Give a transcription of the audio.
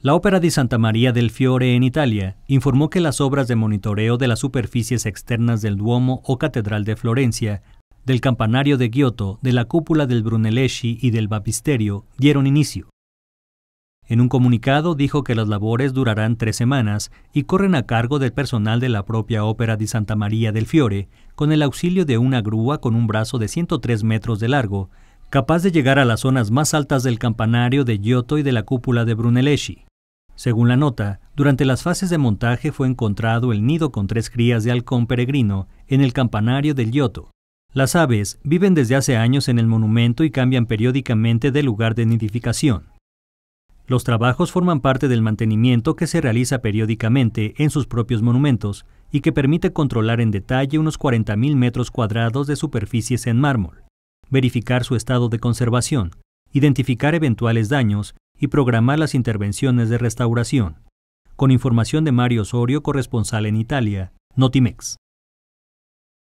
La Ópera di Santa María del Fiore en Italia informó que las obras de monitoreo de las superficies externas del Duomo o Catedral de Florencia, del campanario de Giotto, de la cúpula del Brunelleschi y del Baptisterio dieron inicio. En un comunicado dijo que las labores durarán tres semanas y corren a cargo del personal de la propia Ópera di Santa María del Fiore, con el auxilio de una grúa con un brazo de 103 metros de largo, capaz de llegar a las zonas más altas del campanario de Giotto y de la cúpula de Brunelleschi. Según la nota, durante las fases de montaje fue encontrado el nido con tres crías de halcón peregrino en el campanario del Yoto. Las aves viven desde hace años en el monumento y cambian periódicamente de lugar de nidificación. Los trabajos forman parte del mantenimiento que se realiza periódicamente en sus propios monumentos y que permite controlar en detalle unos 40.000 metros cuadrados de superficies en mármol, verificar su estado de conservación, identificar eventuales daños y programar las intervenciones de restauración. Con información de Mario Osorio, corresponsal en Italia, Notimex.